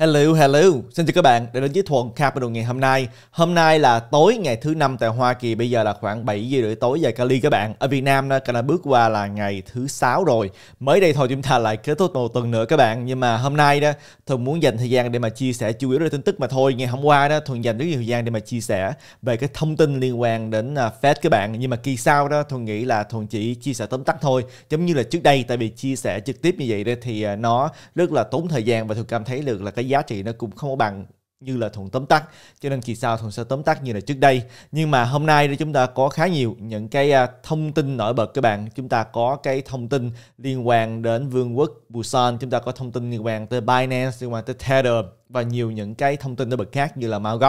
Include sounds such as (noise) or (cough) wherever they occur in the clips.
Hello, hello. Xin chào các bạn đã đến với Thuận Capital ngày hôm nay. Hôm nay là tối ngày thứ năm tại Hoa Kỳ, bây giờ là khoảng 7 giờ rưỡi tối giờ Cali các bạn. Ở Việt Nam đó, đã bước qua là ngày thứ sáu rồi. Mới đây thôi chúng ta lại kết thúc một tuần nữa các bạn. Nhưng mà hôm nay đó, Thuận muốn dành thời gian để mà chia sẻ chủ yếu là tin tức mà thôi. Ngày hôm qua đó, Thuận dành rất nhiều thời gian để mà chia sẻ về cái thông tin liên quan đến à, Fed các bạn. Nhưng mà kỳ sau đó, Thuận nghĩ là Thuận chỉ chia sẻ tóm tắt thôi. Giống như là trước đây, tại vì chia sẻ trực tiếp như vậy đó thì à, nó rất là tốn thời gian và Thuận cảm thấy được là cái giá trị nó cũng không có bằng như là thuần tóm tắt cho nên kỳ sau thuần sẽ tóm tắt như là trước đây nhưng mà hôm nay thì chúng ta có khá nhiều những cái à, thông tin nổi bật các bạn chúng ta có cái thông tin liên quan đến vương quốc Busan chúng ta có thông tin liên quan tới Binance liên quan tới Tether và nhiều những cái thông tin nổi bật khác như là Mt.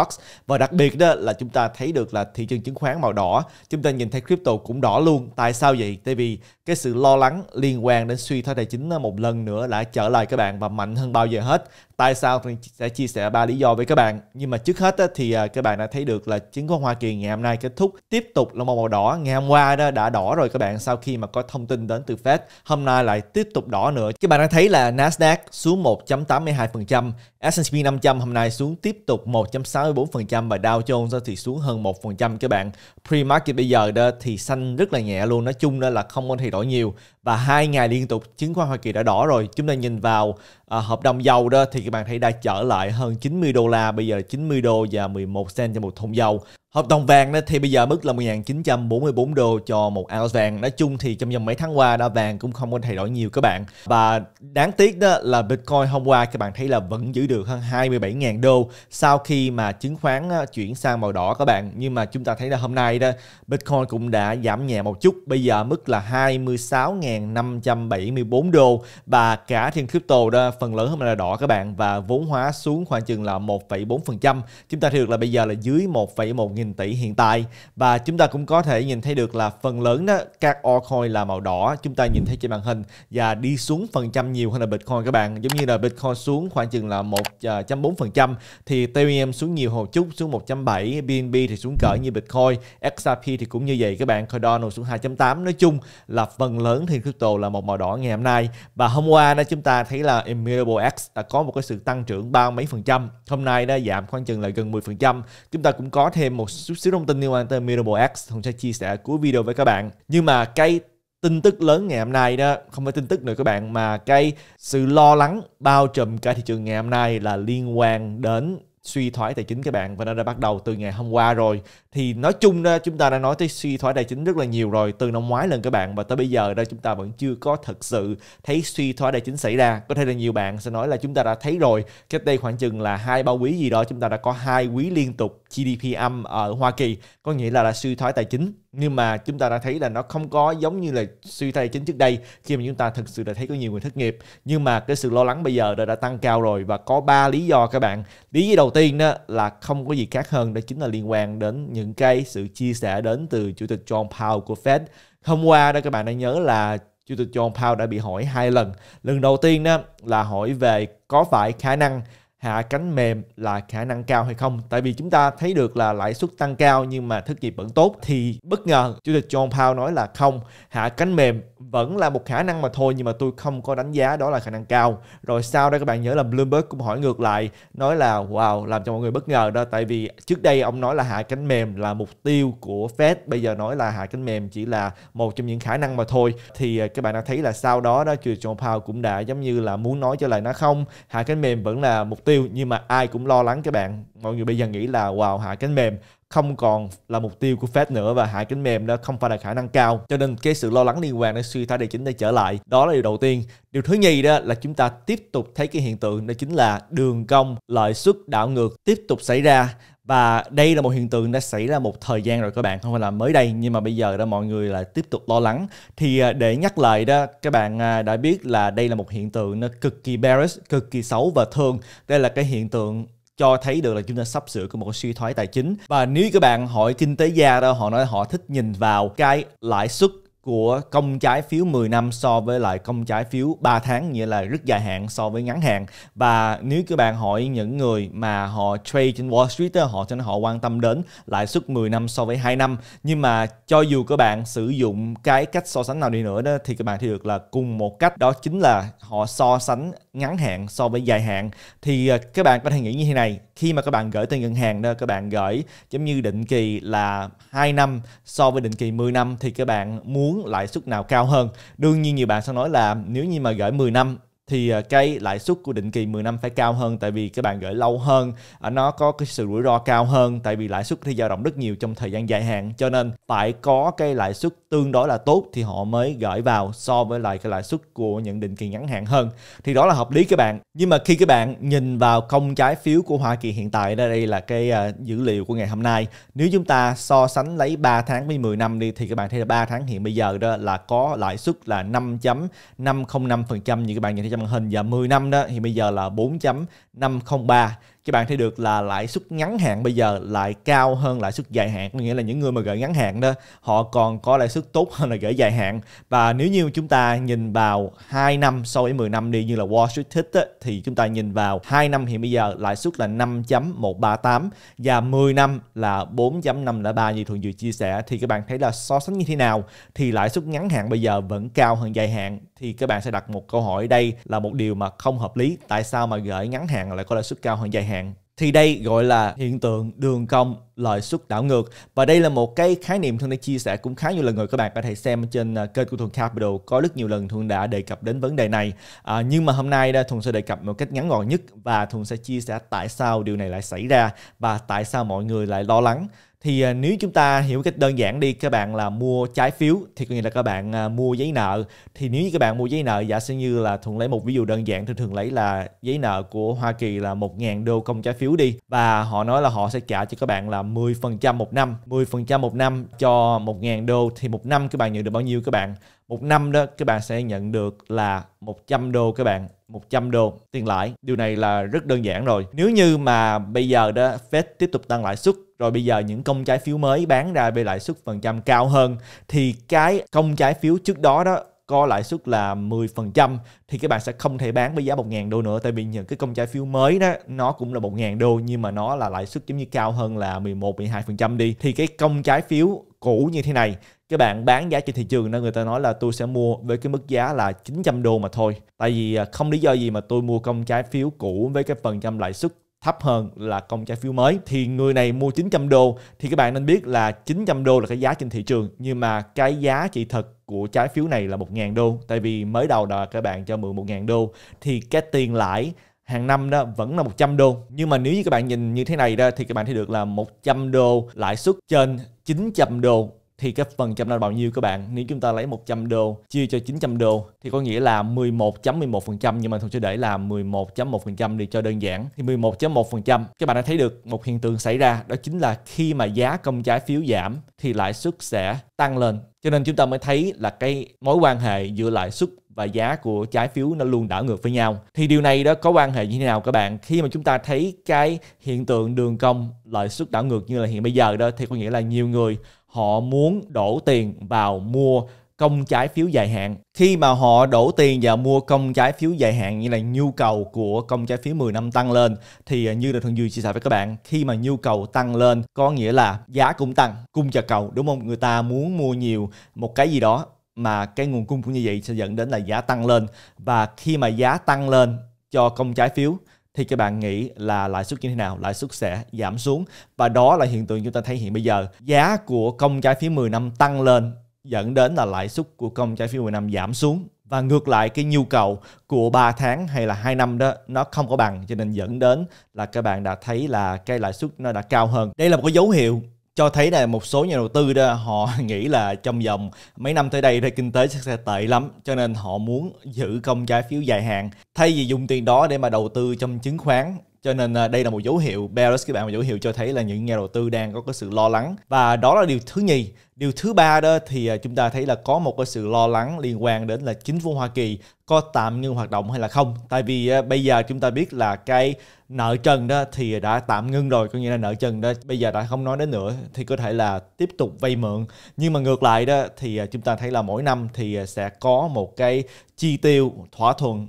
và đặc biệt đó là chúng ta thấy được là thị trường chứng khoán màu đỏ chúng ta nhìn thấy crypto cũng đỏ luôn tại sao vậy tại vì cái sự lo lắng liên quan đến suy thoái tài chính một lần nữa đã trở lại các bạn và mạnh hơn bao giờ hết tại sao thì sẽ chia sẻ ba lý do với các bạn nhưng mà trước hết thì à, các bạn đã thấy được là chứng khoán Hoa Kỳ ngày hôm nay kết thúc tiếp tục là màu màu đỏ ngày hôm qua đó đã đỏ rồi các bạn sau khi mà có thông tin đến từ Fed hôm nay lại tiếp tục đỏ nữa các bạn đã thấy là Nasdaq xuống 1.82% S&P S&P 500 hôm nay xuống tiếp tục 1.64% và Dow Jones thì xuống hơn 1% các bạn. Pre-market bây giờ đó thì xanh rất là nhẹ luôn, nói chung đó là không có thay đổi nhiều và hai ngày liên tục chứng khoán Hoa Kỳ đã đỏ rồi. Chúng ta nhìn vào à, hợp đồng dầu đó thì các bạn thấy đã trở lại hơn 90 đô la, bây giờ 90 đô và 11 cent cho một thùng dầu. Hợp đồng vàng đó thì bây giờ mức là 1944 đô cho một ounce vàng. Nói chung thì trong vòng mấy tháng qua đã vàng cũng không có thay đổi nhiều các bạn. Và đáng tiếc đó là Bitcoin hôm qua các bạn thấy là vẫn giữ được hơn 27.000 đô sau khi mà chứng khoán chuyển sang màu đỏ các bạn. Nhưng mà chúng ta thấy là hôm nay đó Bitcoin cũng đã giảm nhẹ một chút. Bây giờ mức là 26.574 đô và cả thiên crypto đó phần lớn hôm nay là đỏ các bạn và vốn hóa xuống khoảng chừng là 1,4%. Chúng ta thấy được là bây giờ là dưới 1,1 nghìn tỷ hiện tại và chúng ta cũng có thể nhìn thấy được là phần lớn đó các altcoin là màu đỏ chúng ta nhìn thấy trên màn hình và đi xuống phần trăm nhiều hơn là Bitcoin các bạn giống như là Bitcoin xuống khoảng chừng là 1.4% à, thì Ethereum xuống nhiều hồ chút xuống 1.7 BNB thì xuống cỡ như Bitcoin XRP thì cũng như vậy các bạn Cardano xuống 2.8 nói chung là phần lớn thì crypto là một màu đỏ ngày hôm nay và hôm qua đó chúng ta thấy là Immutable X đã có một cái sự tăng trưởng ba mấy phần trăm hôm nay đã giảm khoảng chừng là gần 10% chúng ta cũng có thêm một chút xíu thông tin liên quan tới Mirable X Hùng sẽ chia sẻ cuối video với các bạn. Nhưng mà cái tin tức lớn ngày hôm nay đó không phải tin tức nữa các bạn mà cái sự lo lắng bao trùm cả thị trường ngày hôm nay là liên quan đến suy thoái tài chính các bạn và nó đã bắt đầu từ ngày hôm qua rồi thì nói chung ra chúng ta đã nói tới suy thoái tài chính rất là nhiều rồi từ năm ngoái lần các bạn và tới bây giờ đây chúng ta vẫn chưa có thật sự thấy suy thoái tài chính xảy ra có thể là nhiều bạn sẽ nói là chúng ta đã thấy rồi cách đây khoảng chừng là hai ba quý gì đó chúng ta đã có hai quý liên tục GDP âm ở Hoa Kỳ có nghĩa là là suy thoái tài chính nhưng mà chúng ta đã thấy là nó không có giống như là suy thoái tài chính trước đây khi mà chúng ta thực sự đã thấy có nhiều người thất nghiệp nhưng mà cái sự lo lắng bây giờ đã, đã tăng cao rồi và có ba lý do các bạn lý do đầu tiên đó là không có gì khác hơn đó chính là liên quan đến những cái sự chia sẻ đến từ chủ tịch John Powell của Fed hôm qua đó các bạn đã nhớ là Chủ tịch John Powell đã bị hỏi hai lần. Lần đầu tiên đó là hỏi về có phải khả năng hạ cánh mềm là khả năng cao hay không tại vì chúng ta thấy được là lãi suất tăng cao nhưng mà thất nghiệp vẫn tốt thì bất ngờ chủ tịch John Powell nói là không hạ cánh mềm vẫn là một khả năng mà thôi nhưng mà tôi không có đánh giá đó là khả năng cao rồi sau đó các bạn nhớ là Bloomberg cũng hỏi ngược lại nói là wow làm cho mọi người bất ngờ đó tại vì trước đây ông nói là hạ cánh mềm là mục tiêu của Fed bây giờ nói là hạ cánh mềm chỉ là một trong những khả năng mà thôi thì ờ, các bạn đã thấy là sau đó đó chủ tịch John Powell cũng đã giống như là muốn nói cho lại nó không hạ cánh mềm vẫn là mục tiêu tiêu nhưng mà ai cũng lo lắng các bạn mọi người bây giờ nghĩ là wow hạ cánh mềm không còn là mục tiêu của Fed nữa và hạ cánh mềm đó không phải là khả năng cao cho nên cái sự lo lắng liên quan đến suy thoái tài chính đã trở lại đó là điều đầu tiên điều thứ nhì đó là chúng ta tiếp tục thấy cái hiện tượng đó chính là đường cong lợi suất đảo ngược tiếp tục xảy ra và đây là một hiện tượng đã xảy ra một thời gian rồi các bạn không phải là mới đây nhưng mà bây giờ đó mọi người là tiếp tục lo lắng thì à, để nhắc lại đó các bạn à, đã biết là đây là một hiện tượng nó cực kỳ bearish cực kỳ xấu và thường đây là cái hiện tượng cho thấy được là chúng ta sắp sửa có một suy thoái tài chính và nếu các bạn hỏi kinh tế gia đó họ nói họ thích nhìn vào cái lãi suất của công trái phiếu 10 năm so với lại công trái phiếu 3 tháng nghĩa là rất dài hạn so với ngắn hạn và nếu các bạn hỏi những người mà họ trade trên Wall Street họ cho họ quan tâm đến lãi suất 10 năm so với 2 năm nhưng mà cho dù các bạn sử dụng cái cách so sánh nào đi nữa đó thì các bạn thấy được là cùng một cách đó chính là họ so sánh ngắn hạn so với dài hạn thì à, các bạn có thể nghĩ như thế này khi mà các bạn gửi tiền ngân hàng đó các bạn gửi giống như định kỳ là 2 năm so với định kỳ 10 năm thì các bạn muốn xuống lãi suất nào cao hơn đương nhiên nhiều bạn sẽ nói là nếu như mà gửi 10 năm thì à, cái lãi suất của định kỳ 10 năm phải cao hơn tại vì các bạn gửi lâu hơn à, nó có cái sự rủi ro cao hơn tại vì lãi suất thì dao động rất nhiều trong thời gian dài hạn cho nên phải có cái lãi suất tương đối là tốt thì họ mới gửi vào so với lại cái lãi suất của những định kỳ ngắn hạn hơn thì đó là hợp lý các bạn nhưng mà khi các bạn nhìn vào công trái phiếu của Hoa Kỳ hiện tại đây, là cái à, dữ liệu của ngày hôm nay nếu chúng ta so sánh lấy 3 tháng với 10 năm đi thì các bạn thấy là 3 tháng hiện bây giờ đó là có lãi suất là 5.505% như các bạn nhìn thấy màn hình và 10 năm đó thì bây giờ là 4.503 các bạn thấy được là lãi suất ngắn hạn bây giờ lại cao hơn lãi suất dài hạn có nghĩa là những người mà gửi ngắn hạn đó họ còn có lãi suất tốt hơn là gửi dài hạn và nếu như chúng ta nhìn vào 2 năm so với 10 năm đi như là Wall Street thích á, thì chúng ta nhìn vào 2 năm hiện bây giờ lãi suất là 5.138 và 10 năm là 4.503 như Thuận vừa chia sẻ thì các bạn thấy là so sánh như thế nào thì lãi suất ngắn hạn bây giờ vẫn cao hơn dài hạn thì các bạn sẽ đặt một câu hỏi đây là một điều mà không hợp lý tại sao mà gửi ngắn hạn lại có lãi suất cao hơn dài hạn hạn thì đây gọi là hiện tượng đường cong lợi suất đảo ngược và đây là một cái khái niệm thương đã chia sẻ cũng khá nhiều lần rồi các bạn có thể xem trên à, kênh của thuần capital có rất nhiều lần thuần đã đề cập đến vấn đề này à, nhưng mà hôm nay thuần sẽ đề cập một cách ngắn gọn nhất và thuần sẽ chia sẻ tại sao điều này lại xảy ra và tại sao mọi người lại lo lắng thì à, nếu chúng ta hiểu cách đơn giản đi các bạn là mua trái phiếu thì có nghĩa là các bạn à, mua giấy nợ thì nếu như các bạn mua giấy nợ giả sử như là thường lấy một ví dụ đơn giản thì thường lấy là giấy nợ của Hoa Kỳ là 1.000 đô công trái phiếu đi và họ nói là họ sẽ trả cho các bạn là 10% một năm 10% một năm cho 1.000 đô thì một năm các bạn nhận được bao nhiêu các bạn một năm đó các bạn sẽ nhận được là 100 đô các bạn 100 đô tiền lãi điều này là rất đơn giản rồi nếu như mà bây giờ đó Fed tiếp tục tăng lãi suất rồi bây giờ những công trái phiếu mới bán ra về lãi suất phần trăm cao hơn thì cái công trái phiếu trước đó đó có lãi suất là 10% thì các bạn sẽ không thể bán với giá 1.000 đô nữa tại vì những cái công trái phiếu mới đó nó cũng là 1.000 đô nhưng mà nó là lãi suất giống như cao hơn là 11 12% đi thì cái công trái phiếu cũ như thế này các bạn bán giá trên thị trường nên người ta nói là tôi sẽ mua với cái mức giá là 900 đô mà thôi tại vì à, không lý do gì mà tôi mua công trái phiếu cũ với cái phần trăm lãi suất thấp hơn là công trái phiếu mới thì người này mua 900 đô thì các bạn nên biết là 900 đô là cái giá trên thị trường nhưng mà cái giá trị thật của trái phiếu này là 1.000 đô tại vì mới đầu là các bạn cho mượn 1.000 đô thì cái tiền lãi hàng năm đó vẫn là 100 đô nhưng mà nếu như các bạn nhìn như thế này ra thì các bạn thấy được là 100 đô lãi suất trên 900 đô thì cái phần trăm là bao nhiêu các bạn? Nếu chúng ta lấy 100 đô chia cho 900 đô thì có nghĩa là 11.11% nhưng mà tôi sẽ để là 11.1% đi cho đơn giản. Thì 11.1% các bạn đã thấy được một hiện tượng xảy ra đó chính là khi mà giá công trái phiếu giảm thì lãi suất sẽ tăng lên. Cho nên chúng ta mới thấy là cái mối quan hệ giữa lãi suất và giá của trái phiếu nó luôn đảo ngược với nhau. Thì điều này đó có quan hệ như thế nào các bạn? Khi mà chúng ta thấy cái hiện tượng đường cong lợi suất đảo ngược như là hiện bây giờ đó thì có nghĩa là nhiều người họ muốn đổ tiền vào mua công trái phiếu dài hạn. Khi mà họ đổ tiền và mua công trái phiếu dài hạn như là nhu cầu của công trái phiếu 10 năm tăng lên thì à, như là thường duy chia sẻ với các bạn, khi mà nhu cầu tăng lên có nghĩa là giá cũng tăng, cung chờ cầu đúng không? Người ta muốn mua nhiều một cái gì đó mà cái nguồn cung cũng như vậy sẽ dẫn đến là giá tăng lên và khi mà giá tăng lên cho công trái phiếu thì các bạn nghĩ là lãi suất như thế nào? Lãi suất sẽ giảm xuống và đó là hiện tượng chúng ta thấy hiện bây giờ. Giá của công trái phiếu 10 năm tăng lên dẫn đến là lãi suất của công trái phiếu 10 năm giảm xuống và ngược lại cái nhu cầu của 3 tháng hay là 2 năm đó nó không có bằng cho nên dẫn đến là các bạn đã thấy là cái lãi suất nó đã cao hơn. Đây là một cái dấu hiệu cho thấy là một số nhà đầu tư đó họ (laughs) nghĩ là trong vòng mấy năm tới đây thì kinh tế sẽ tệ lắm cho nên họ muốn giữ công trái phiếu dài hạn thay vì dùng tiền đó để mà đầu tư trong chứng khoán cho nên à, đây là một dấu hiệu bearish các bạn một dấu hiệu cho thấy là những nhà đầu tư đang có cái sự lo lắng và đó là điều thứ nhì Điều thứ ba đó thì à, chúng ta thấy là có một cái sự lo lắng liên quan đến là chính phủ Hoa Kỳ có tạm ngưng hoạt động hay là không. Tại vì à, bây giờ chúng ta biết là cái nợ trần đó thì đã tạm ngưng rồi, có nghĩa là nợ trần đó bây giờ đã không nói đến nữa thì có thể là tiếp tục vay mượn. Nhưng mà ngược lại đó thì à, chúng ta thấy là mỗi năm thì sẽ có một cái chi tiêu thỏa thuận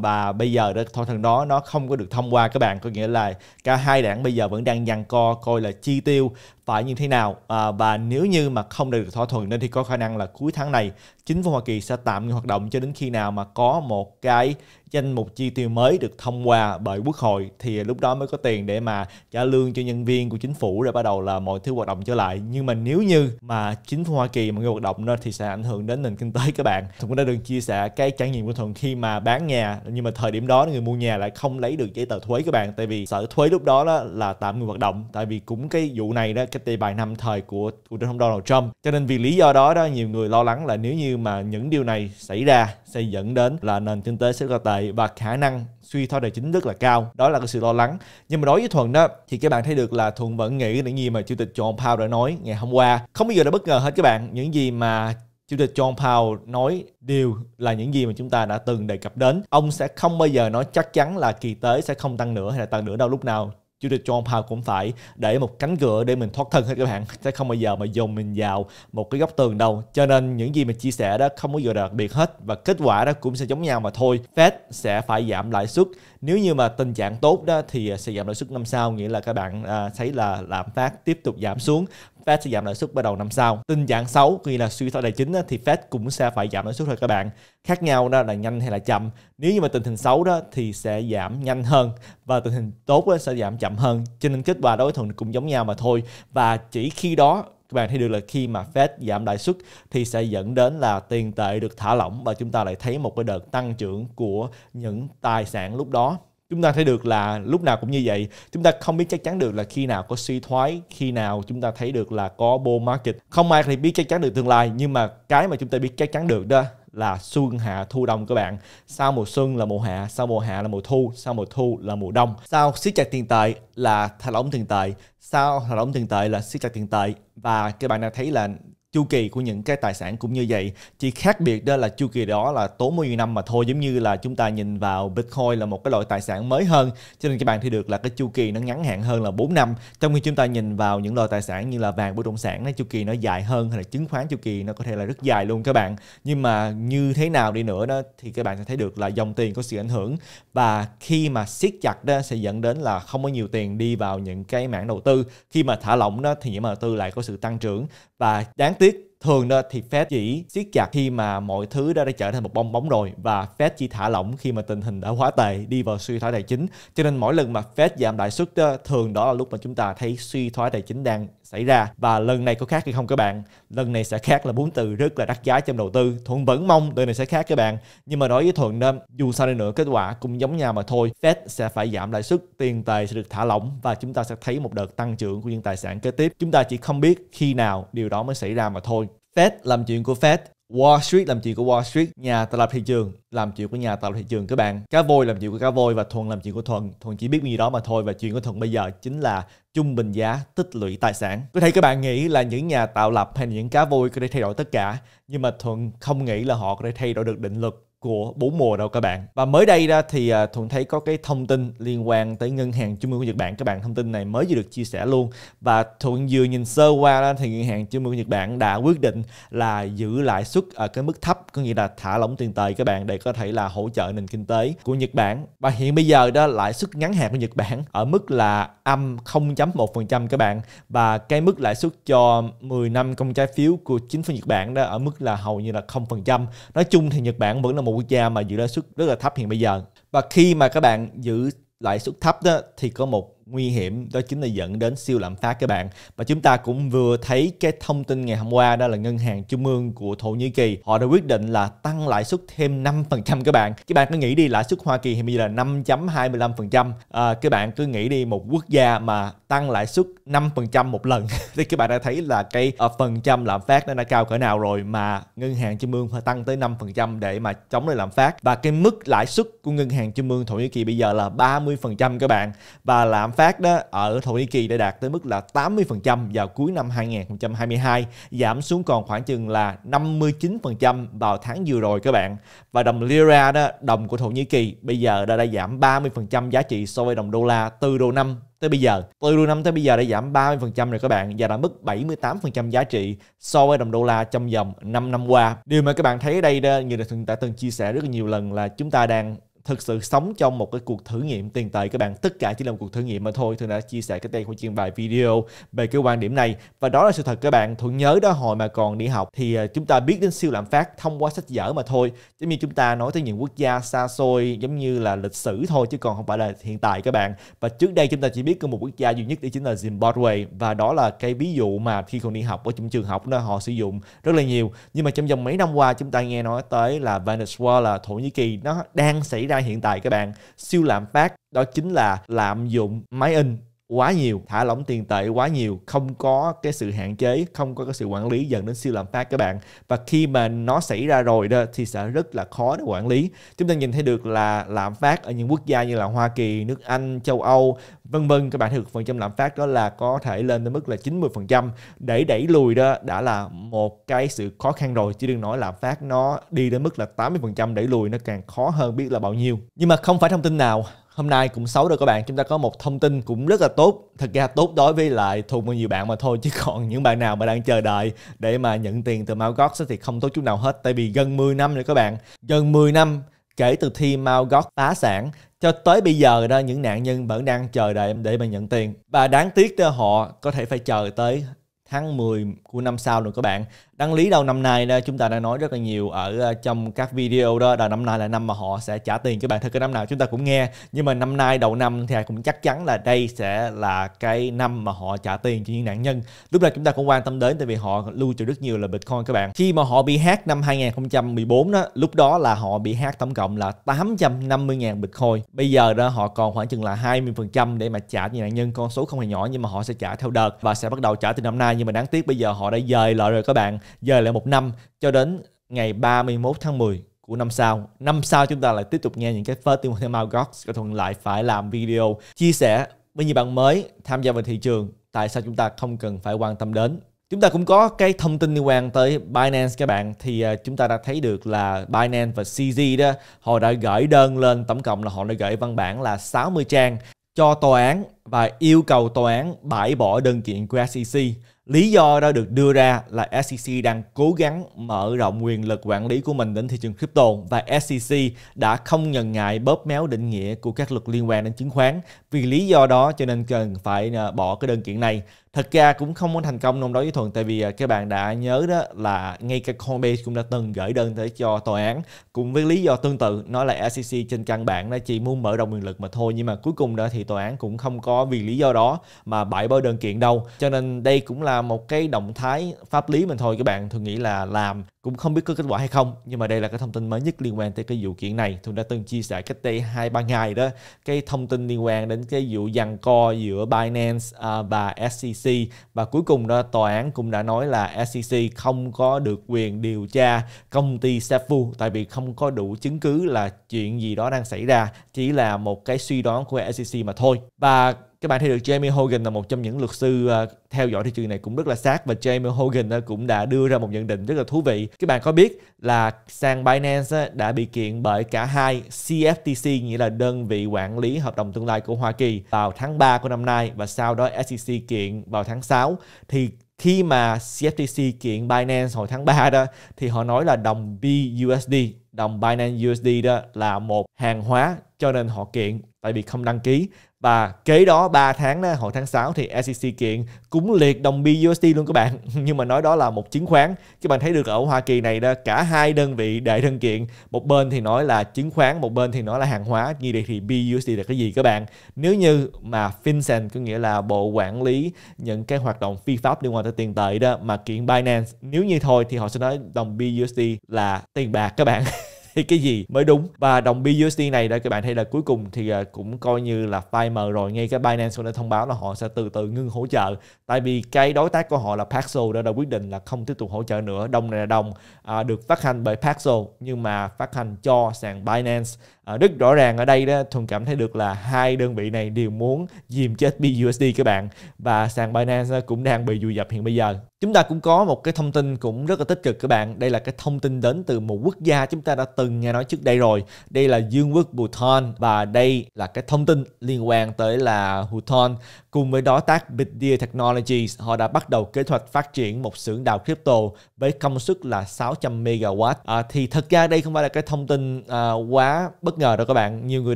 và bây giờ đó, thỏa thuận đó nó không có được thông qua các bạn, có nghĩa là cả hai đảng bây giờ vẫn đang giằng co coi là chi tiêu phải như thế nào à, và nếu như mà không đạt được thỏa thuận nên thì có khả năng là cuối tháng này chính phủ Hoa Kỳ sẽ tạm ngừng hoạt động cho đến khi nào mà có một cái danh mục chi tiêu mới được thông qua bởi quốc hội thì lúc đó mới có tiền để mà trả lương cho nhân viên của chính phủ rồi bắt đầu là mọi thứ hoạt động trở lại nhưng mà nếu như mà chính phủ Hoa Kỳ mà ngừng hoạt động đó thì sẽ ảnh hưởng đến nền kinh tế các bạn Thuận cũng đã được chia sẻ cái trải nghiệm của Thuận khi mà bán nhà nhưng mà thời điểm đó người mua nhà lại không lấy được giấy tờ thuế các bạn tại vì sở thuế lúc đó, đó là tạm ngừng hoạt động tại vì cũng cái vụ này đó cách đây vài năm thời của của Donald Trump cho nên vì lý do đó đó nhiều người lo lắng là nếu như mà những điều này xảy ra sẽ dẫn đến là nền kinh tế sẽ rất tệ và khả năng suy thoái tài chính rất là cao đó là cái sự lo lắng nhưng mà đối với thuận đó thì các bạn thấy được là thuận vẫn nghĩ những gì mà chủ tịch john powell đã nói ngày hôm qua không bao giờ đã bất ngờ hết các bạn những gì mà Chủ tịch John Powell nói đều là những gì mà chúng ta đã từng đề cập đến. Ông sẽ không bao giờ nói chắc chắn là kỳ tới sẽ không tăng nữa hay là tăng nữa đâu lúc nào chủ tịch John Powell cũng phải để một cánh cửa để mình thoát thân hết các bạn sẽ không bao giờ mà dùng mình vào một cái góc tường đâu cho nên những gì mình chia sẻ đó không có gì đặc biệt hết và kết quả đó cũng sẽ giống nhau mà thôi Fed sẽ phải giảm lãi suất nếu như mà tình trạng tốt đó thì sẽ giảm lãi suất năm sau nghĩa là các bạn à, thấy là lạm phát tiếp tục giảm xuống Fed sẽ giảm lãi suất bắt đầu năm sau. Tình trạng xấu khi là suy thoái tài chính thì Fed cũng sẽ phải giảm lãi suất thôi các bạn. Khác nhau đó là nhanh hay là chậm. Nếu như mà tình hình xấu đó thì sẽ giảm nhanh hơn và tình hình tốt sẽ giảm chậm hơn. Cho nên kết quả đối thuận cũng giống nhau mà thôi. Và chỉ khi đó các bạn thấy được là khi mà Fed giảm lãi suất thì sẽ dẫn đến là tiền tệ được thả lỏng và chúng ta lại thấy một cái đợt tăng trưởng của những tài sản lúc đó chúng ta thấy được là lúc nào cũng như vậy chúng ta không biết chắc chắn được là khi nào có suy thoái khi nào chúng ta thấy được là có bull market không ai thì biết chắc chắn được tương lai nhưng mà cái mà chúng ta biết chắc chắn được đó là xuân hạ thu đông các bạn sau mùa xuân là mùa hạ sau mùa hạ là mùa thu sau mùa thu là mùa đông sau siết chặt tiền tệ là thả lỏng tiền tệ sau thả lỏng tiền tệ là siết chặt tiền tệ và các bạn đã thấy là chu kỳ của những cái tài sản cũng như vậy chỉ khác biệt đó là chu kỳ đó là tốn bao nhiêu năm mà thôi giống như là chúng ta nhìn vào bitcoin là một cái loại tài sản mới hơn cho nên các bạn thì được là cái chu kỳ nó ngắn hạn hơn là 4 năm trong khi chúng ta nhìn vào những loại tài sản như là vàng bất động sản nó chu kỳ nó dài hơn hay là chứng khoán chu kỳ nó có thể là rất dài luôn các bạn nhưng mà như thế nào đi nữa đó thì các bạn sẽ thấy được là dòng tiền có sự ảnh hưởng và khi mà siết chặt đó sẽ dẫn đến là không có nhiều tiền đi vào những cái mảng đầu tư khi mà thả lỏng đó thì những mảng đầu tư lại có sự tăng trưởng và đáng tiếc thường đó thì Fed chỉ siết chặt khi mà mọi thứ đã, đã trở thành một bong bóng rồi và Fed chỉ thả lỏng khi mà tình hình đã quá tệ đi vào suy thoái tài chính cho nên mỗi lần mà Fed giảm lãi suất thường đó là lúc mà chúng ta thấy suy thoái tài chính đang xảy ra và lần này có khác hay không các bạn lần này sẽ khác là bốn từ rất là đắt giá trong đầu tư thuận vẫn mong lần này sẽ khác các bạn nhưng mà đối với thuận dù sao đi nữa kết quả cũng giống nhau mà thôi fed sẽ phải giảm lãi suất tiền tệ sẽ được thả lỏng và chúng ta sẽ thấy một đợt tăng trưởng của những tài sản kế tiếp chúng ta chỉ không biết khi nào điều đó mới xảy ra mà thôi Fed làm chuyện của Fed Wall Street làm chuyện của Wall Street, nhà tạo lập thị trường làm chuyện của nhà tạo lập thị trường các bạn. Cá voi làm chuyện của cá voi và Thuần làm chuyện của Thuần. Thuần chỉ biết gì đó mà thôi và chuyện của Thuần bây giờ chính là trung bình giá tích lũy tài sản. Có thể các bạn nghĩ là những nhà tạo lập hay những cá voi có thể thay đổi tất cả, nhưng mà Thuần không nghĩ là họ có thể thay đổi được định luật của bốn mùa đâu các bạn và mới đây ra thì à, thuận thấy có cái thông tin liên quan tới ngân hàng trung ương của nhật bản các bạn thông tin này mới vừa được chia sẻ luôn và thuận vừa nhìn sơ qua đó thì ngân hàng trung ương của nhật bản đã quyết định là giữ lãi suất ở cái mức thấp có nghĩa là thả lỏng tiền tệ các bạn để có thể là hỗ trợ nền kinh tế của nhật bản và hiện bây giờ đó lãi suất ngắn hạn của nhật bản ở mức là âm 0.1% các bạn và cái mức lãi suất cho 10 năm công trái phiếu của chính phủ nhật bản đó ở mức là hầu như là 0% nói chung thì nhật bản vẫn là một một quốc gia mà giữ lãi suất rất là thấp hiện bây giờ và khi mà các bạn giữ lãi suất thấp đó thì có một nguy hiểm đó chính là dẫn đến siêu lạm phát các bạn và chúng ta cũng vừa thấy cái thông tin ngày hôm qua đó là ngân hàng trung ương của Thổ Nhĩ Kỳ họ đã quyết định là tăng lãi suất thêm 5% các bạn các bạn cứ nghĩ đi lãi suất Hoa Kỳ hiện bây giờ là 5.25% à, các bạn cứ nghĩ đi một quốc gia mà tăng lãi suất 5% một lần (laughs) thì các bạn đã thấy là cái uh, phần trăm lạm phát nó đã cao cỡ nào rồi mà ngân hàng trung ương phải tăng tới 5% để mà chống lại lạm phát và cái mức lãi suất của ngân hàng trung ương Thổ Nhĩ Kỳ bây giờ là 30% các bạn và lạm phát phát đó ở Thổ Nhĩ Kỳ đã đạt tới mức là 80% vào cuối năm 2022, giảm xuống còn khoảng chừng là 59% vào tháng vừa rồi các bạn. Và đồng lira đó, đồng của Thổ Nhĩ Kỳ bây giờ đã, đã giảm 30% giá trị so với đồng đô la từ đầu năm tới bây giờ. Từ đầu năm tới bây giờ đã giảm 30% rồi các bạn và đã mất 78% giá trị so với đồng đô la trong vòng 5 năm qua. Điều mà các bạn thấy ở đây đó, như là chúng ta từng chia sẻ rất nhiều lần là chúng ta đang thực sự sống trong một cái cuộc thử nghiệm tiền tệ các bạn tất cả chỉ là một cuộc thử nghiệm mà thôi thường đã chia sẻ cái tên của chuyên bài video về cái quan điểm này và đó là sự thật các bạn thuận nhớ đó hồi mà còn đi học thì à, chúng ta biết đến siêu lạm phát thông qua sách vở mà thôi giống như chúng ta nói tới những quốc gia xa xôi giống như là lịch sử thôi chứ còn không phải là hiện tại các bạn và trước đây chúng ta chỉ biết có một quốc gia duy nhất đó chính là Zimbabwe và đó là cái ví dụ mà khi còn đi học ở trong trường học đó họ sử dụng rất là nhiều nhưng mà trong vòng mấy năm qua chúng ta nghe nói tới là Venezuela Thổ Nhĩ Kỳ nó đang xảy AI hiện tại các bạn siêu lạm phát đó chính là lạm dụng máy in quá nhiều thả lỏng tiền tệ quá nhiều không có cái sự hạn chế không có cái sự quản lý dẫn đến siêu lạm phát các bạn và khi mà nó xảy ra rồi đó thì sẽ rất là khó để quản lý chúng ta nhìn thấy được là lạm phát ở những quốc gia như là Hoa Kỳ nước Anh châu Âu vân vân các bạn thấy được phần trăm lạm phát đó là có thể lên tới mức là 90% để đẩy lùi đó đã là một cái sự khó khăn rồi chứ đừng nói lạm phát nó đi đến mức là 80% đẩy lùi nó càng khó hơn biết là bao nhiêu nhưng mà không phải thông tin nào Hôm nay cũng xấu rồi các bạn, chúng ta có một thông tin cũng rất là tốt. Thật ra tốt đối với lại thuộc một nhiều bạn mà thôi chứ (laughs) còn những bạn nào mà đang chờ đợi để mà nhận tiền từ Mao Gót thì không tốt chút nào hết tại vì gần 10 năm rồi các bạn. Gần 10 năm kể từ khi Mao Gót phá sản cho tới bây giờ đó những nạn nhân vẫn đang chờ đợi để mà nhận tiền và đáng tiếc đó họ có thể phải chờ tới tháng 10 của năm sau rồi các bạn đăng lý đầu năm nay chúng ta đã nói rất là nhiều ở ờ, trong các video đó là năm nay là năm mà họ sẽ trả tiền cho bạn theo cái năm nào chúng ta cũng nghe nhưng mà năm nay đầu năm thì cũng chắc chắn là đây sẽ là cái năm mà họ trả tiền cho những nạn nhân lúc này chúng ta cũng quan tâm đến tại vì họ lưu trữ rất nhiều là bitcoin các bạn khi mà họ bị hack năm 2014 đó lúc đó là họ bị hack tổng cộng là 850.000 bitcoin bây giờ đó họ còn khoảng chừng là 20% để mà trả cho nạn nhân con số không hề nhỏ nhưng mà họ sẽ trả theo đợt và sẽ bắt đầu trả từ năm nay nhưng mà đáng tiếc bây giờ họ đã dời lại rồi các bạn giờ lại một năm cho đến ngày 31 tháng 10 của năm sau. Năm sau chúng ta lại tiếp tục nghe những cái first Timothy Malgox và Thuận lại phải làm video chia sẻ với nhiều bạn mới tham gia vào thị trường tại sao chúng ta không cần phải quan tâm đến. Chúng ta cũng có cái thông tin liên quan tới Binance các bạn thì à, chúng ta đã thấy được là Binance và CZ đó họ đã gửi đơn lên tổng cộng là họ đã gửi văn bản là 60 trang cho tòa án và yêu cầu tòa án bãi bỏ đơn kiện của SEC Lý do đó được đưa ra là SEC đang cố gắng mở rộng quyền lực quản lý của mình đến thị trường crypto và SEC đã không ngần ngại bóp méo định nghĩa của các luật liên quan đến chứng khoán. Vì lý do đó cho nên cần phải ờ, bỏ cái đơn kiện này thật ra cũng không có thành công trong đối với thuận tại vì à, các bạn đã nhớ đó là ngay cả Coinbase cũng đã từng gửi đơn tới cho tòa án cùng với lý do tương tự nói là SEC trên căn bản đã chỉ muốn mở rộng quyền lực mà thôi nhưng mà cuối cùng đó thì tòa án cũng không có vì lý do đó mà bãi bỏ đơn kiện đâu cho nên đây cũng là một cái động thái pháp lý mình thôi các bạn thường nghĩ là làm cũng không biết có kết quả hay không nhưng mà đây là cái thông tin mới nhất liên quan tới cái vụ kiện này tôi đã từng chia sẻ cách đây hai ba ngày đó cái thông tin liên quan đến cái vụ giằng co giữa Binance à, và SEC và cuối cùng đó tòa án cũng đã nói là SEC không có được quyền điều tra công ty Sefu tại vì không có đủ chứng cứ là chuyện gì đó đang xảy ra chỉ là một cái suy đoán của SEC mà thôi và các bạn thấy được Jamie Hogan là một trong những luật sư à, theo dõi thị trường này cũng rất là sát và Jamie Hogan à, cũng đã đưa ra một nhận định rất là thú vị. Các bạn có biết là sàn Binance à, đã bị kiện bởi cả hai CFTC nghĩa là đơn vị quản lý hợp đồng tương lai của Hoa Kỳ vào tháng 3 của năm nay và sau đó SEC kiện vào tháng 6 thì khi mà CFTC kiện Binance hồi tháng 3 đó thì họ nói là đồng BUSD, đồng Binance USD đó là một hàng hóa cho nên họ kiện tại vì không đăng ký và kế đó 3 tháng đó, hồi tháng 6 thì SEC kiện cúng liệt đồng BUSD luôn các bạn (laughs) nhưng mà nói đó là một chứng khoán các bạn thấy được ở Hoa Kỳ này đó cả hai đơn vị để đơn kiện một bên thì nói là chứng khoán một bên thì nói là hàng hóa như vậy thì BUSD là cái gì các bạn nếu như mà FinCEN có nghĩa là bộ quản lý những cái hoạt động phi pháp liên quan tới tiền tệ đó mà kiện Binance nếu như thôi thì họ sẽ nói đồng BUSD là tiền bạc các bạn (laughs) thì (laughs) cái gì mới đúng và đồng BUSD này đây các bạn thấy là cuối cùng thì à, cũng coi như là phai mờ rồi ngay cái Binance cũng đã thông báo là họ sẽ từ từ ngưng hỗ trợ tại vì cái đối tác của họ là Paxos đã, đã quyết định là không tiếp tục hỗ trợ nữa đồng này là đồng à, được phát hành bởi Paxos nhưng mà phát hành cho sàn Binance à, ờ, Đức rõ ràng ở đây đó Thuần cảm thấy được là hai đơn vị này đều muốn dìm chết BUSD các bạn và sàn Binance cũng đang bị dùi dập hiện bây giờ chúng ta cũng có một cái thông tin cũng rất là tích cực các bạn đây là cái thông tin đến từ một quốc gia chúng ta đã từng nghe nói trước đây rồi đây là dương quốc Bhutan và đây là cái thông tin liên quan tới là Bhutan Cùng với đối tác Bitdeer Technologies, họ đã bắt đầu kế hoạch phát triển một xưởng đào crypto với công suất là 600 MW. À, thì thật ra đây không phải là cái thông tin à, quá bất ngờ đâu các bạn. Nhiều người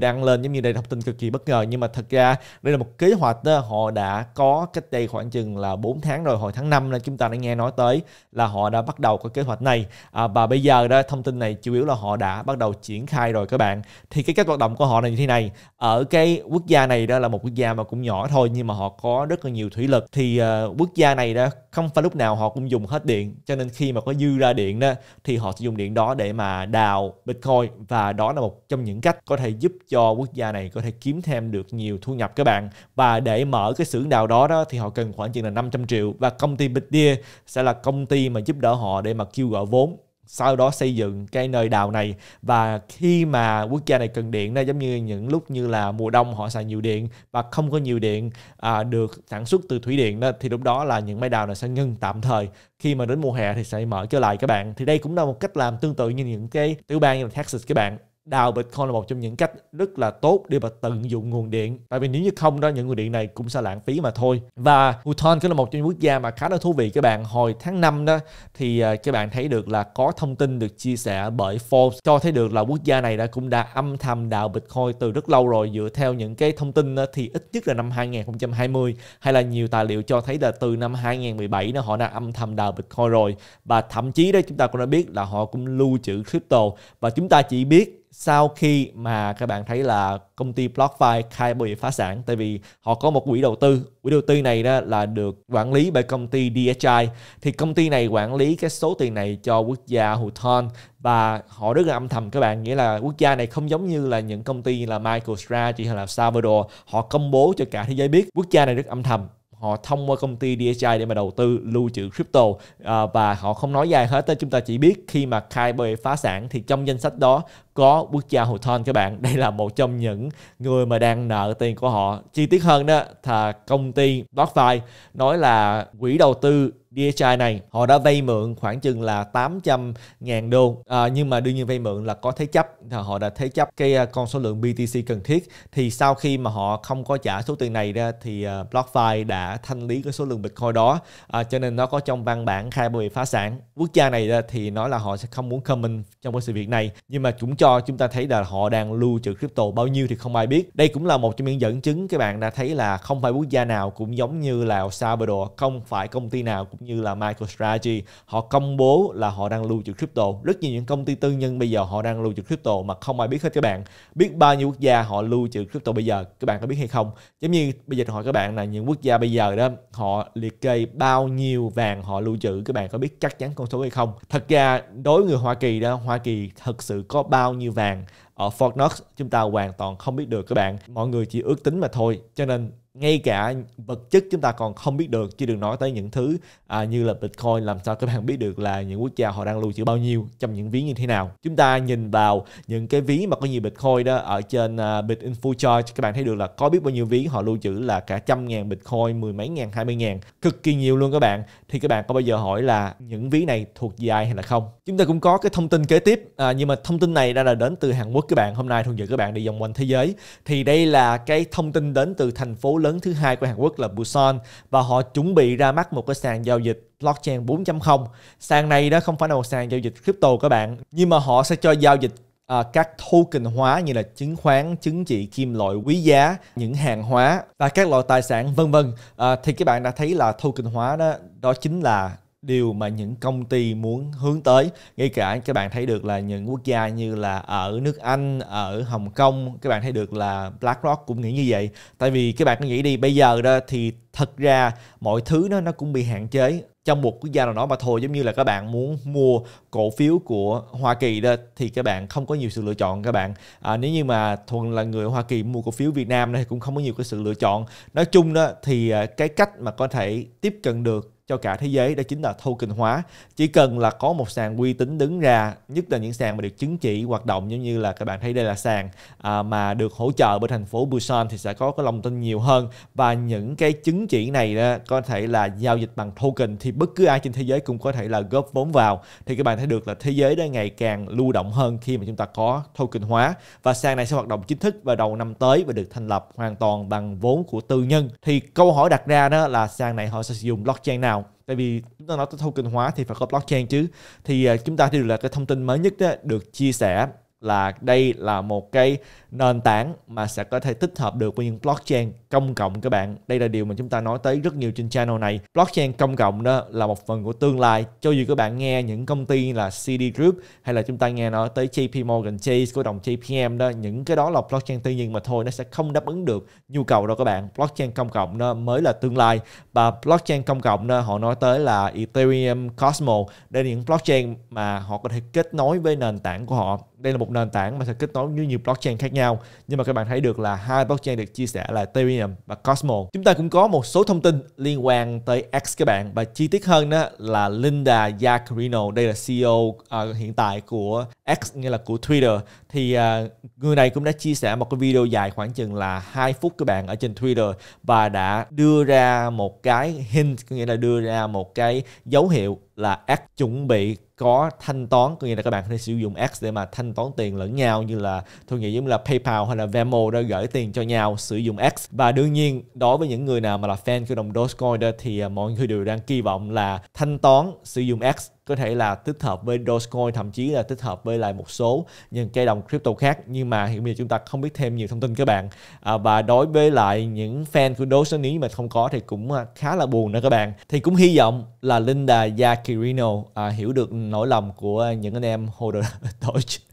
đăng lên giống như đây là thông tin cực kỳ bất ngờ nhưng mà thật ra đây là một kế hoạch đó, họ đã có cách đây khoảng chừng là 4 tháng rồi hồi tháng 5 là chúng ta đã nghe nói tới là họ đã bắt đầu có kế hoạch này à, và bây giờ đó thông tin này chủ yếu là họ đã bắt đầu triển khai rồi các bạn. Thì cái cách hoạt động của họ là như thế này. Ở cái quốc gia này đó là một quốc gia mà cũng nhỏ thôi nhưng mà họ có rất là nhiều thủy lực thì uh, quốc gia này đó không phải lúc nào họ cũng dùng hết điện cho nên khi mà có dư ra điện đó thì họ sẽ dùng điện đó để mà đào bitcoin và đó là một trong những cách có thể giúp cho quốc gia này có thể kiếm thêm được nhiều thu nhập các bạn và để mở cái xưởng đào đó đó thì họ cần khoảng chừng là 500 triệu và công ty Bitdeer sẽ là công ty mà giúp đỡ họ để mà kêu gọi vốn sau đó xây dựng cái nơi đào này và khi mà quốc gia này cần điện nó giống như những lúc như là mùa đông họ xài nhiều điện và không có nhiều điện à, được sản xuất từ thủy điện đó, thì lúc đó là những máy đào này sẽ ngưng tạm thời khi mà đến mùa hè thì sẽ mở trở lại các bạn thì đây cũng là một cách làm tương tự như những cái tiểu bang như là Texas các bạn đào Bitcoin là một trong những cách rất là tốt để mà tận dụng nguồn điện. Tại vì nếu như không đó những nguồn điện này cũng sẽ lãng phí mà thôi. Và Bhutan cũng là một trong những quốc gia mà khá là thú vị các bạn. Hồi tháng 5 đó thì à, các bạn thấy được là có thông tin được chia sẻ bởi Forbes cho thấy được là quốc gia này đã cũng đã âm thầm đào Bitcoin từ rất lâu rồi dựa theo những cái thông tin thì ít nhất là năm 2020 hay là nhiều tài liệu cho thấy là từ năm 2017 đó họ đã âm thầm đào Bitcoin rồi và thậm chí đó chúng ta cũng đã biết là họ cũng lưu trữ crypto và chúng ta chỉ biết sau khi mà các bạn thấy là công ty BlockFi khai bị phá sản tại vì họ có một quỹ đầu tư quỹ đầu tư này đó là được quản lý bởi công ty DHI thì công ty này quản lý cái số tiền này cho quốc gia Bhutan và họ rất là âm thầm các bạn nghĩa là quốc gia này không giống như là những công ty như là MicroStrategy hay là Salvador họ công bố cho cả thế giới biết quốc gia này rất âm thầm họ thông qua công ty DHI để mà đầu tư lưu trữ crypto à, và họ không nói dài hết chúng ta chỉ biết khi mà Kyber phá sản thì trong danh sách đó có quốc gia Hồ Thon các bạn (laughs) đây là một trong những người mà đang nợ tiền của họ chi tiết hơn đó là công ty BlockFi nói là quỹ đầu tư DHI này họ đã vay mượn khoảng chừng là 800 ngàn đô à, nhưng mà đương nhiên vay mượn là có thế chấp họ đã thế chấp cái à, con số lượng BTC cần thiết thì sau khi mà họ không có trả số tiền này ra thì à, BlockFi đã thanh lý cái số lượng Bitcoin đó à, cho nên nó có trong văn bản khai bảo phá sản quốc gia này thì nói là họ sẽ không muốn comment trong cái sự việc này nhưng mà cũng cho chúng ta thấy là họ đang lưu trữ crypto bao nhiêu thì không ai biết đây cũng là một trong những dẫn chứng các bạn đã thấy là không phải quốc gia nào cũng giống như là El Salvador không phải công ty nào cũng như là MicroStrategy họ công bố là họ đang lưu trữ crypto rất nhiều những công ty tư nhân bây giờ họ đang lưu trữ crypto mà không ai biết hết các bạn biết bao nhiêu quốc gia họ lưu trữ crypto bây giờ các bạn có biết hay không giống như bây giờ hỏi các bạn là những quốc gia bây giờ đó họ liệt kê bao nhiêu vàng họ lưu trữ các bạn có biết chắc chắn con số hay không thật ra đối với người Hoa Kỳ đó Hoa Kỳ thật sự có bao nhiêu vàng ở Fort Knox chúng ta hoàn toàn không biết được các bạn mọi người chỉ ước tính mà thôi cho nên ngay cả vật chất chúng ta còn không biết được chứ đừng nói tới những thứ à, như là bitcoin làm sao các bạn biết được là những quốc gia họ đang lưu trữ bao nhiêu trong những ví như thế nào chúng ta nhìn vào những cái ví mà có nhiều bitcoin đó ở trên uh, bitinfo các bạn thấy được là có biết bao nhiêu ví họ lưu trữ là cả trăm ngàn bitcoin mười mấy ngàn hai mươi ngàn cực kỳ nhiều luôn các bạn thì các bạn có bao giờ hỏi là những ví này thuộc về ai hay là không chúng ta cũng có cái thông tin kế tiếp à, nhưng mà thông tin này đã là đến từ Hàn Quốc các bạn hôm nay thường dẫn các bạn đi vòng quanh thế giới thì đây là cái thông tin đến từ thành phố lớn thứ hai của Hàn Quốc là Busan và họ chuẩn bị ra mắt một cái sàn giao dịch blockchain 4.0. Sàn này đó không phải là một sàn giao dịch crypto các bạn, nhưng mà họ sẽ cho giao dịch à, các token hóa như là chứng khoán, chứng chỉ kim loại quý giá, những hàng hóa và các loại tài sản vân vân. À, thì các bạn đã thấy là token hóa đó đó chính là điều mà những công ty muốn hướng tới ngay cả các bạn thấy được là những quốc gia như là ở nước Anh ở Hồng Kông các bạn thấy được là BlackRock cũng nghĩ như vậy tại vì các bạn nghĩ đi bây giờ đó thì thật ra mọi thứ nó nó cũng bị hạn chế trong một quốc gia nào đó mà thôi giống như là các bạn muốn mua cổ phiếu của Hoa Kỳ đó thì các bạn không có nhiều sự lựa chọn các bạn à, nếu như mà thuần là người Hoa Kỳ mua cổ phiếu Việt Nam thì cũng không có nhiều cái sự lựa chọn nói chung đó thì à, cái cách mà có thể tiếp cận được cho cả thế giới đó chính là token hóa chỉ cần là có một sàn uy tín đứng ra nhất là những sàn mà được chứng chỉ hoạt động giống như là các bạn thấy đây là sàn à, mà được hỗ trợ bởi thành phố Busan thì sẽ có cái lòng tin nhiều hơn và những cái chứng chỉ này đó, có thể là giao dịch bằng token thì bất cứ ai trên thế giới cũng có thể là góp vốn vào thì các bạn thấy được là thế giới đã ngày càng lưu động hơn khi mà chúng ta có token hóa và sàn này sẽ hoạt động chính thức vào đầu năm tới và được thành lập hoàn toàn bằng vốn của tư nhân thì câu hỏi đặt ra đó là sàn này họ sẽ dùng blockchain nào nào tại vì chúng ta nói tới token hóa thì phải có blockchain chứ thì à, chúng ta thì được là cái thông tin mới nhất đó, được chia sẻ là đây là một cái nền tảng mà sẽ có thể tích hợp được với những blockchain công cộng các bạn. Đây là điều mà chúng ta nói tới rất nhiều trên channel này. Blockchain công cộng đó là một phần của tương lai. Cho dù các bạn nghe những công ty là CD Group hay là chúng ta nghe nói tới JP Morgan Chase của đồng JPM đó, những cái đó là blockchain tư nhiên mà thôi nó sẽ không đáp ứng được nhu cầu đâu các bạn. Blockchain công cộng đó mới là tương lai và blockchain công cộng đó họ nói tới là Ethereum Cosmos. Đây là những blockchain mà họ có thể kết nối với nền tảng của họ đây là một nền tảng mà sẽ kết nối với nhiều blockchain khác nhau nhưng mà các bạn thấy được là hai blockchain được chia sẻ là Ethereum và Cosmos chúng ta cũng có một số thông tin liên quan tới X các bạn và chi tiết hơn đó là Linda Yaccarino đây là CEO uh, ờ, hiện tại của X nghĩa là của Twitter thì uh, người này cũng đã chia sẻ một cái video dài khoảng chừng là 2 phút các bạn ở trên Twitter và đã đưa ra một cái hint có nghĩa là đưa ra một cái dấu hiệu là X chuẩn bị có thanh toán có nghĩa là các bạn có thể sử dụng X để mà thanh toán tiền lẫn nhau như là tôi nghĩ giống như là PayPal hay là Venmo đã gửi tiền cho nhau sử dụng X và đương nhiên đối với những người nào mà là fan của đồng Dogecoin đó thì à, mọi người đều đang kỳ vọng là thanh toán sử dụng X có thể là tích hợp với Dogecoin thậm chí là tích hợp với lại một số những cây đồng crypto khác nhưng mà hiện bây giờ chúng ta không biết thêm nhiều thông tin các bạn à, và đối với lại những fan của Doge nếu mà không có thì cũng à, khá là buồn đó các bạn thì cũng hy vọng là Linda Yakirino à, hiểu được nỗi lòng của những anh em holder (laughs) Doge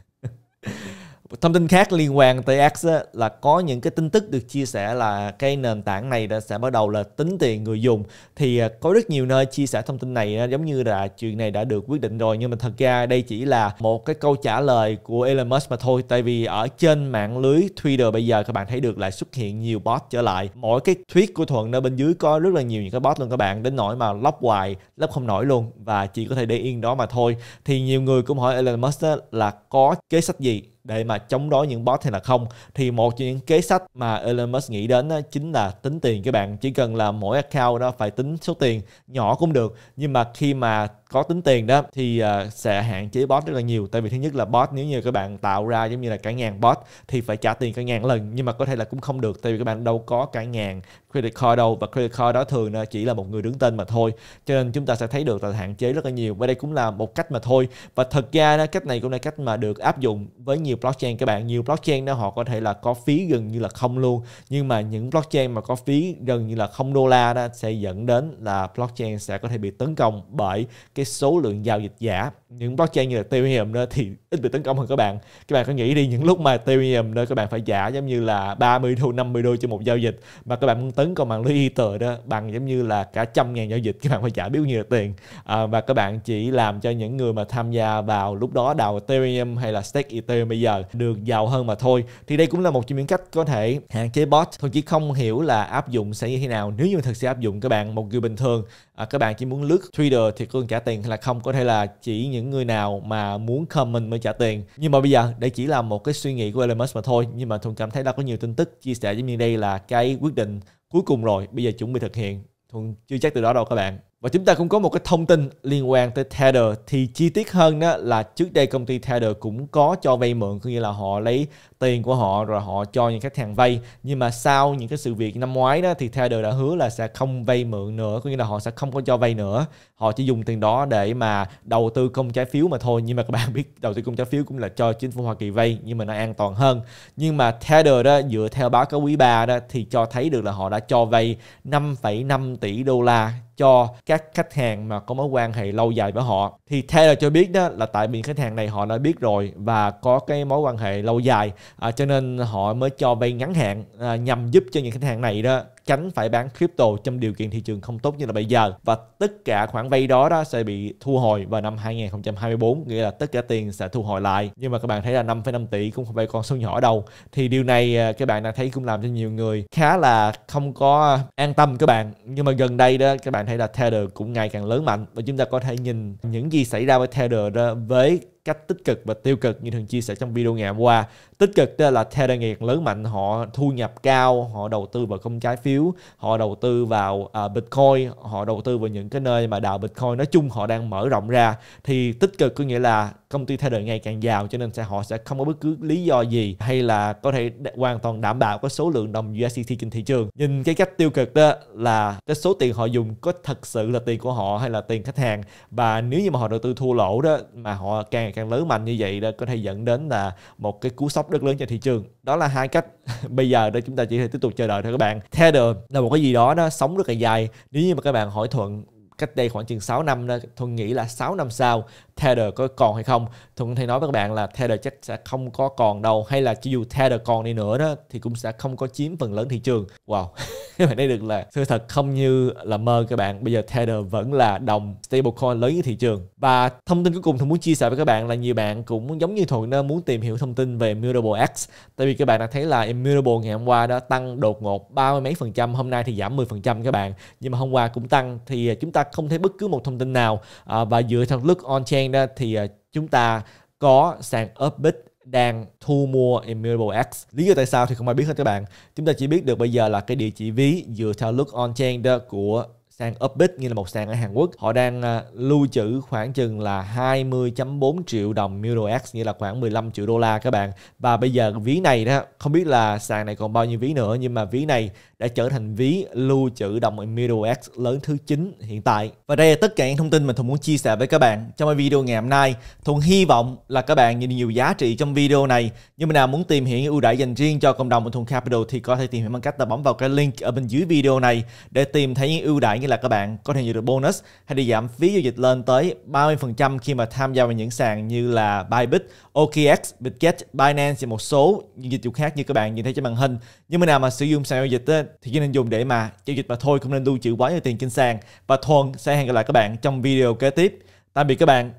thông tin khác liên quan tới X là có những cái tin tức được chia sẻ là cái nền tảng này đã sẽ bắt đầu là tính tiền người dùng thì à, có rất nhiều nơi chia sẻ thông tin này giống như là chuyện này đã được quyết định rồi nhưng mà thật ra đây chỉ là một cái câu trả lời của Elon Musk mà thôi tại vì ở trên mạng lưới Twitter bây giờ các bạn thấy được lại xuất hiện nhiều bot trở lại mỗi cái tweet của Thuận ở bên dưới có rất là nhiều những cái bot luôn các bạn đến nỗi mà lóc hoài lóc không nổi luôn và chỉ có thể để yên đó mà thôi thì nhiều người cũng hỏi Elon Musk là có kế sách gì để mà chống đối những bot hay là không thì một trong những kế sách mà Elon Musk nghĩ đến đó chính là tính tiền các bạn chỉ cần là mỗi account đó phải tính số tiền nhỏ cũng được nhưng mà khi mà có tính tiền đó thì uh, sẽ hạn chế bot rất là nhiều tại vì thứ nhất là bot nếu như các bạn tạo ra giống như là cả ngàn bot thì phải trả tiền cả ngàn lần nhưng mà có thể là cũng không được tại vì các bạn đâu có cả ngàn credit card đâu và credit card đó thường chỉ là một người đứng tên mà thôi cho nên chúng ta sẽ thấy được là hạn chế rất là nhiều và đây cũng là một cách mà thôi và thật ra cách này cũng là cách mà được áp dụng với nhiều blockchain các bạn nhiều blockchain đó họ có thể là có phí gần như là không luôn nhưng mà những blockchain mà có phí gần như là không đô la đó sẽ dẫn đến là blockchain sẽ có thể bị tấn công bởi cái cái số lượng giao dịch giả những blockchain như là Ethereum đó thì ít bị tấn công hơn các bạn các bạn có nghĩ đi những lúc mà Ethereum đó các bạn phải giả giống như là 30 đô 50 đô cho một giao dịch mà các bạn muốn tấn công bằng lưới Ether đó bằng giống như là cả trăm ngàn giao dịch các bạn phải trả bao nhiêu là tiền à, và các bạn chỉ làm cho những người mà tham gia vào lúc đó đào Ethereum hay là stake Ethereum bây giờ được giàu hơn mà thôi thì đây cũng là một trong những cách có thể hạn chế bot thôi chỉ không hiểu là áp dụng sẽ như thế nào nếu như thực sự áp dụng các bạn một người bình thường à, các bạn chỉ muốn lướt Twitter thì có trả tiền tiền hay là không có thể là chỉ những người nào mà muốn comment mới trả tiền nhưng mà bây giờ đây chỉ là một cái suy nghĩ của Elon Musk mà thôi nhưng mà Thuận cảm thấy đã có nhiều tin tức chia sẻ giống như đây là cái quyết định cuối cùng rồi bây giờ chuẩn bị thực hiện Thuận chưa chắc từ đó đâu các bạn và chúng ta cũng có một cái thông tin liên quan tới Tether thì chi tiết hơn đó là trước đây công ty Tether cũng có cho vay mượn có nghĩa là họ lấy tiền của họ rồi họ cho những khách hàng vay nhưng mà sau những cái sự việc năm ngoái đó thì Tether đã hứa là sẽ không vay mượn nữa có nghĩa là họ sẽ không có cho vay nữa họ chỉ dùng tiền đó để mà đầu tư công trái phiếu mà thôi nhưng mà các bạn biết đầu tư công trái phiếu cũng là cho chính phủ Hoa Kỳ vay nhưng mà nó an toàn hơn nhưng mà Tether đó dựa theo báo cáo quý 3 đó thì cho thấy được là họ đã cho vay 5,5 tỷ đô la cho các khách hàng mà có mối quan hệ lâu dài với họ thì Taylor cho biết đó là tại vì khách hàng này họ đã biết rồi và có cái mối quan hệ lâu dài à, cho nên họ mới cho vay ngắn hạn à, nhằm giúp cho những khách hàng này đó tránh phải bán crypto trong điều kiện thị trường không tốt như là bây giờ và tất cả khoản vay đó đó sẽ bị thu hồi vào năm 2024 nghĩa là tất cả tiền sẽ thu hồi lại nhưng mà các bạn thấy là 5,5 tỷ cũng không phải con số nhỏ đâu thì điều này à, các bạn đã thấy cũng làm cho nhiều người khá là không có an tâm các bạn nhưng mà gần đây đó các bạn thấy là Tether cũng ngày càng lớn mạnh và chúng ta có thể nhìn những gì xảy ra với Tether đó với cách tích cực và tiêu cực như thường chia sẻ trong video ngày hôm qua tích cực đó là theo đại nghiệp lớn mạnh họ thu nhập cao họ đầu tư vào công trái phiếu họ đầu tư vào uh, bitcoin họ đầu tư vào những cái nơi mà đào bitcoin nói chung họ đang mở rộng ra thì tích cực có nghĩa là công ty theo đời ngày càng giàu cho nên sẽ họ sẽ không có bất cứ lý do gì hay là có thể hoàn toàn đảm bảo có số lượng đồng USDT trên thị trường nhìn cái cách tiêu cực đó là cái số tiền họ dùng có thật sự là tiền của họ hay là tiền khách hàng và nếu như mà họ đầu tư thua lỗ đó mà họ càng ngày càng lớn mạnh như vậy đó có thể dẫn đến là một cái cú sốc rất lớn cho thị trường đó là hai cách (laughs) bây giờ đó chúng ta chỉ thể tiếp tục chờ đợi thôi các bạn theo đường là một cái gì đó nó sống rất là dài nếu như mà các bạn hỏi thuận cách đây khoảng chừng 6 năm đó, Thuận nghĩ là 6 năm sau Tether có còn hay không Thuận thì nói với các bạn là Tether chắc sẽ không có còn đâu hay là chỉ dù Tether còn đi nữa đó thì cũng sẽ không có chiếm phần lớn thị trường wow (laughs) các bạn thấy được là sự thật không như là mơ các bạn bây giờ Tether vẫn là đồng stablecoin lớn nhất thị trường và thông tin cuối cùng Thuận muốn chia sẻ với các bạn là nhiều bạn cũng giống như Thuận muốn tìm hiểu thông tin về Immutable X tại vì các bạn đã thấy là Immutable ngày hôm qua đó tăng đột ngột ba mươi mấy phần trăm hôm nay thì giảm 10 phần trăm các bạn nhưng mà hôm qua cũng tăng thì chúng ta không thấy bất cứ một thông tin nào à, và dựa theo look on chain đó thì à, chúng ta có sàn upbit đang thu mua Immutable X. Lý do tại sao thì không ai biết hết các bạn. Chúng ta chỉ biết được bây giờ là cái địa chỉ ví dựa theo look on chain đó của sàn Upbit như là một sàn ở Hàn Quốc. Họ đang uh, lưu trữ khoảng chừng là 20.4 triệu đồng Mural X như là khoảng 15 triệu đô la các bạn. Và bây giờ ví này đó không biết là sàn này còn bao nhiêu ví nữa nhưng mà ví này đã trở thành ví lưu trữ đồng Middle X lớn thứ 9 hiện tại. Và đây là tất cả những thông tin mà Thuận muốn chia sẻ với các bạn trong video ngày hôm nay. Thuận hy vọng là các bạn nhìn nhiều giá trị trong video này. Nhưng mà nào muốn tìm hiểu những ưu đãi dành riêng cho cộng đồng của Thuận Capital thì có thể tìm hiểu bằng cách là bấm vào cái link ở bên dưới video này để tìm thấy những ưu đãi như là các bạn có thể nhận được bonus hay để giảm phí giao dịch lên tới 30% khi mà tham gia vào những sàn như là Bybit, OKX, Bitget, Binance và một số những dịch vụ khác như các bạn nhìn thấy trên màn hình. Nhưng mà nào mà sử dụng sàn giao dịch thì chỉ nên dùng để mà giao dịch mà thôi không nên lưu trữ quá nhiều tiền trên sàn và thuần sẽ hẹn gặp lại các bạn trong video kế tiếp tạm biệt các bạn